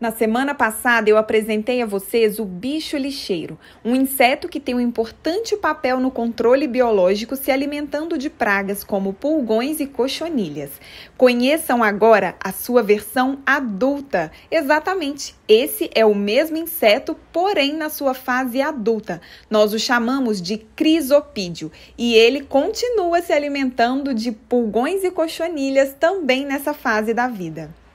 Na semana passada, eu apresentei a vocês o bicho lixeiro, um inseto que tem um importante papel no controle biológico se alimentando de pragas como pulgões e cochonilhas. Conheçam agora a sua versão adulta. Exatamente, esse é o mesmo inseto, porém na sua fase adulta. Nós o chamamos de crisopídeo e ele continua se alimentando de pulgões e cochonilhas também nessa fase da vida.